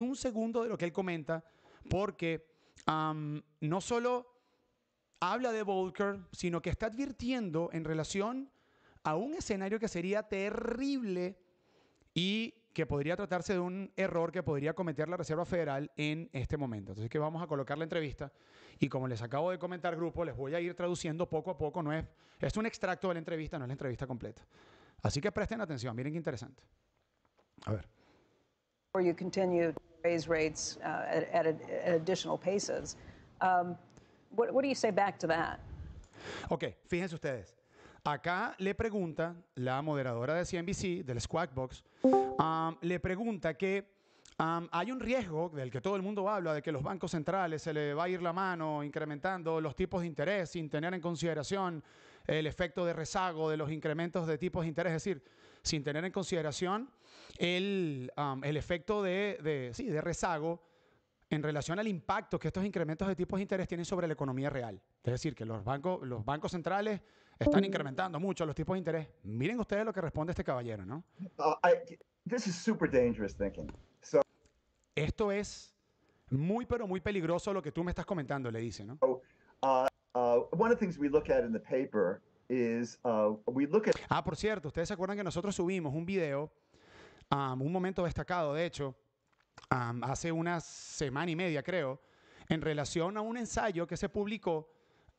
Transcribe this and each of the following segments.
un segundo de lo que él comenta, porque no solo habla de Volcker, sino que está advirtiendo en relación a un escenario que sería terrible y que podría tratarse de un error que podría cometer la Reserva Federal en este momento. Entonces que vamos a colocar la entrevista y como les acabo de comentar grupo, les voy a ir traduciendo poco a poco, no es, es un extracto de la entrevista, no es la entrevista completa. Así que presten atención, miren qué interesante. A ver. raise rates uh, at, at, at, additional paces. Um, what, what do you say back to that? Ok, fíjense ustedes. Acá le pregunta la moderadora de CNBC, del Squawk Box, um, le pregunta que hay un riesgo del que todo el mundo habla, de que los bancos centrales se le va a ir la mano incrementando los tipos de interés sin tener en consideración el efecto de rezago de los incrementos de tipos de interés, es decir, sin tener en consideración el, el efecto de, de, sí, de rezago en relación al impacto que estos incrementos de tipos de interés tienen sobre la economía real. Es decir, que los bancos, los bancos centrales están mm. incrementando mucho los tipos de interés. Miren ustedes lo que responde este caballero, ¿no? Oh, this esto es muy, pero muy peligroso lo que tú me estás comentando, le dice, ¿no? Ah, por cierto, ustedes se acuerdan que nosotros subimos un video, um, un momento destacado, de hecho, um, hace una semana y media, creo, en relación a un ensayo que se publicó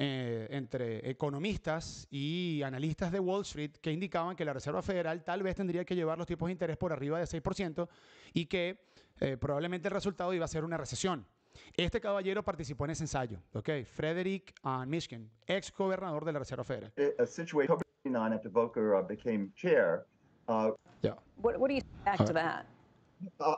eh, entre economistas y analistas de Wall Street que indicaban que la Reserva Federal tal vez tendría que llevar los tipos de interés por arriba de 6% y que eh, probablemente el resultado iba a ser una recesión. Este caballero participó en ese ensayo, ¿ok? Frederick Mishkin, ex gobernador de la Reserva Federal. yeah. Uh, uh, what, do you that? Uh,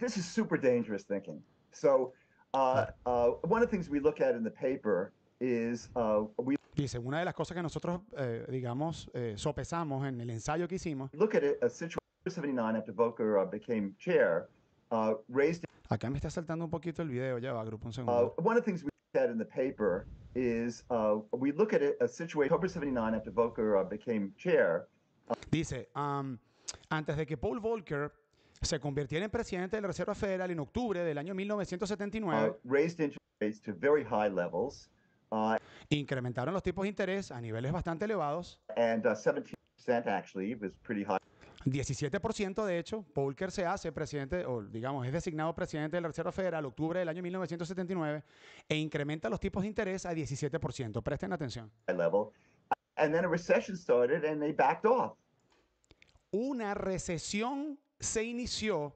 this is super dangerous thinking. So, one of things we look paper is, uh, we Dice, una de las cosas que nosotros, eh, digamos, eh, sopesamos en el ensayo que hicimos. Look at it, a situation 79 after Volker uh, became chair, uh, raised. Acá me está saltando un poquito el video, ya va, grupo un uh, segundo. Uh, one of the things we said in the paper is, uh, we look at it, a situation October 79 after Volker uh, became chair. Dice, um, antes de que Paul Volcker se convirtiera en presidente de la Reserva Federal en octubre del año 1979, raised interest rates to very high levels. Uh, incrementaron los tipos de interés a niveles bastante elevados. 17% uh, de hecho, Volcker se hace presidente, o digamos, es designado presidente de la Reserva Federal octubre del año 1979 e incrementa los tipos de interés a 17%. Presten atención. Una recesión se inició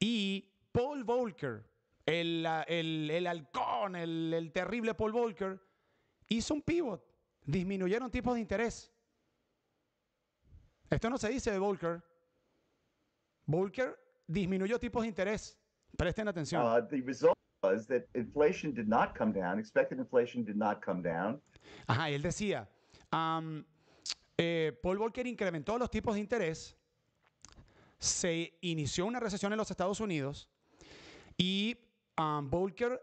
y Paul Volcker el, el, el halcón, el, el, terrible Paul Volcker, hizo un pivot. Disminuyeron tipos de interés. Esto no se dice de Volcker. Volcker disminuyó tipos de interés. Presten atención. Uh, inflation did not come down. Expected inflation did not come down. Ajá, él decía, um, eh, Paul Volcker incrementó los tipos de interés, se inició una recesión en los Estados Unidos y um, Volcker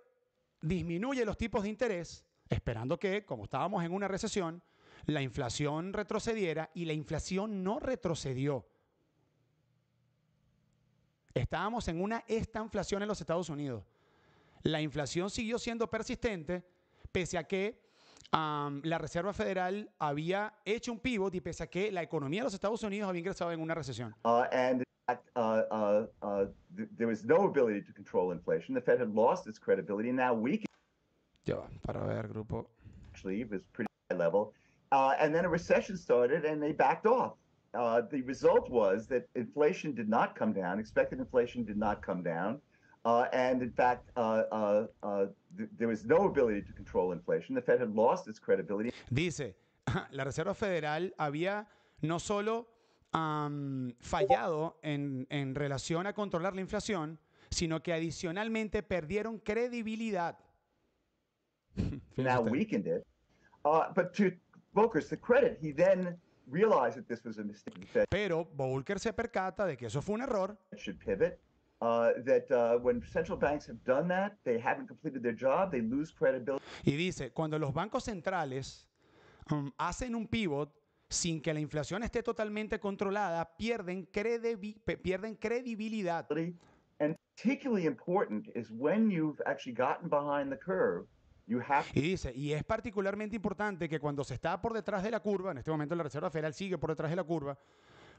disminuye los tipos de interés, esperando que, como estábamos en una recesión, la inflación retrocediera y la inflación no retrocedió. Estábamos en una inflación en los Estados Unidos. La inflación siguió siendo persistente, pese a que um, la Reserva Federal había hecho un pivot y pese a que la economía de los Estados Unidos había ingresado en una recesión. Uh, uh, uh, th- there was no ability to control inflation. The Fed had lost its credibility, and now weakened. Yeah, para ver, grupo. Actually, was pretty high level. Uh, and then a recession started, and they backed off. Uh, the result was that inflation did not come down. Expected inflation did not come down. Uh, and in fact, uh, uh, uh th- there was no ability to control inflation. The Fed had lost its credibility. Dice, la Reserva Federal había no solo fallado en, relación a controlar la inflación, sino que adicionalmente perdieron credibilidad. Pero Volcker se percata de que eso fue un error. Y dice, cuando los bancos centrales um, hacen un pivot, sin que la inflación esté totalmente controlada, pierden, credibilidad. Y dice, y es particularmente importante que cuando se está por detrás de la curva, en este momento la Reserva Federal sigue por detrás de la curva,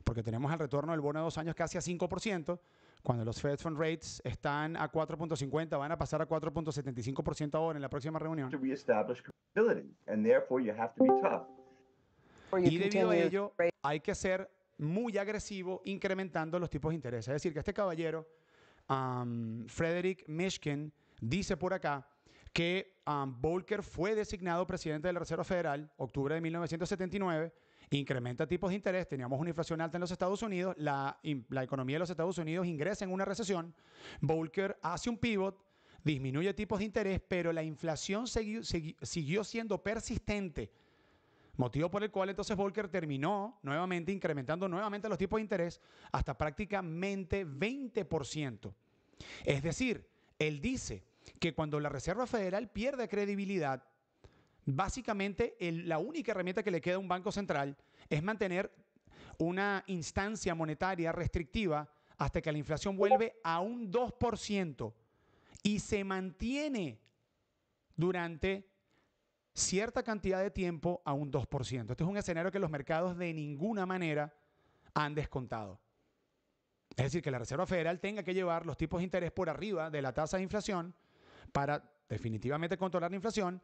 porque tenemos el retorno del bono de dos años casi a 5%, cuando los Fed Fund Rates están a 4.50, van a pasar a 4.75% ahora en la próxima reunión. To y debido a ello, hay que ser muy agresivo incrementando los tipos de interés. Es decir, que este caballero, Frederick Mishkin, dice por acá que Volcker fue designado presidente del la Reserva Federal octubre de 1979 incrementa tipos de interés, teníamos una inflación alta en los Estados Unidos, la, economía de los Estados Unidos ingresa en una recesión, Volcker hace un pivot, disminuye tipos de interés, pero la inflación siguió siendo persistente Motivo por el cual entonces Volcker terminó nuevamente incrementando nuevamente los tipos de interés hasta prácticamente 20%. Es decir, él dice que cuando la Reserva Federal pierde credibilidad, básicamente la única herramienta que le queda a un banco central es mantener una instancia monetaria restrictiva hasta que la inflación vuelve a un 2% y se mantiene durante cierta cantidad de tiempo a un 2%. Este es un escenario que los mercados de ninguna manera han descontado. Es decir, que la Reserva Federal tenga que llevar los tipos de interés por arriba de la tasa de inflación para definitivamente controlar la inflación.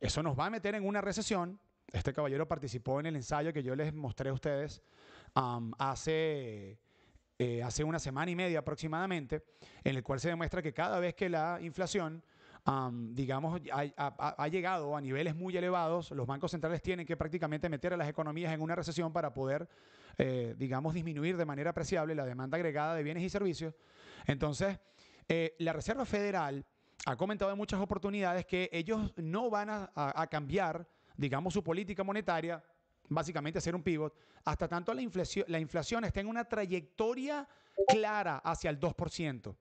Eso nos va a meter en una recesión. Este caballero participó en el ensayo que yo les mostré a ustedes um, hace, eh, hace una semana y media aproximadamente, en el cual se demuestra que cada vez que la inflación digamos, ha, llegado a niveles muy elevados, los bancos centrales tienen que prácticamente meter a las economías en una recesión para poder, eh, digamos, disminuir de manera apreciable la demanda agregada de bienes y servicios. Entonces, eh, la Reserva Federal ha comentado en muchas oportunidades que ellos no van a, cambiar, digamos, su política monetaria básicamente hacer un pivot, hasta tanto la inflación, la inflación en una trayectoria clara hacia el 2%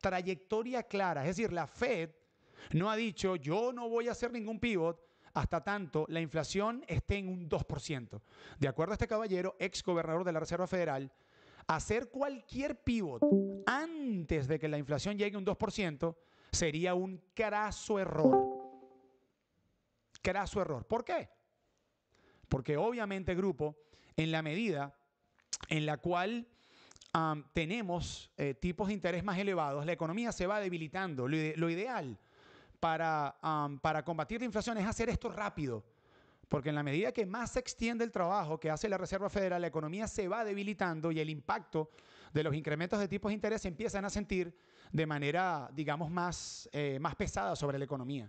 trayectoria clara. Es decir, la Fed no ha dicho yo no voy a hacer ningún pivot hasta tanto la inflación esté en un 2%. De acuerdo a este caballero, ex gobernador de la Reserva Federal, hacer cualquier pivot antes de que la inflación llegue a un 2% sería un craso error. Craso error. ¿Por qué? Porque obviamente, grupo, en la medida en la cual tenemos eh, tipos de interés más elevados, la economía se va debilitando. Lo, ideal para, para combatir la inflación es hacer esto rápido. Porque en la medida que más se extiende el trabajo que hace la Reserva Federal, la economía se va debilitando y el impacto de los incrementos de tipos de interés se empiezan a sentir de manera, digamos, más, eh, más pesada sobre la economía.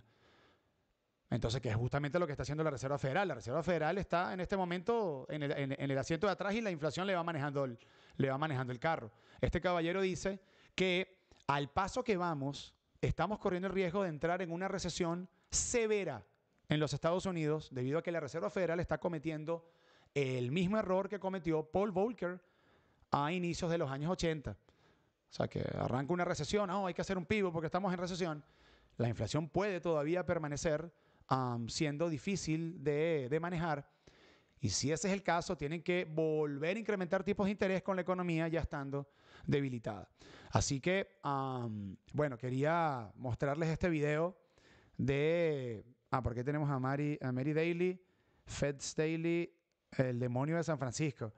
Entonces, que es justamente lo que está haciendo la Reserva Federal. La Reserva Federal está en este momento en el, en el asiento de atrás y la inflación le va manejando el, le va manejando el carro. Este caballero dice que al paso que vamos, estamos corriendo el riesgo de entrar en una recesión severa en los Estados Unidos debido a que la Reserva Federal está cometiendo el mismo error que cometió Paul Volcker a inicios de los años 80. O sea, que arranca una recesión, ah, oh, hay que hacer un pivo porque estamos en recesión. La inflación puede todavía permanecer siendo difícil de, de manejar y si ese es el caso, tienen que volver a incrementar tipos de interés con la economía ya estando debilitada. Así que, bueno, quería mostrarles este video de... Ah, porque tenemos a, Mary, a Mary Daly, Fed Daily, el demonio de San Francisco.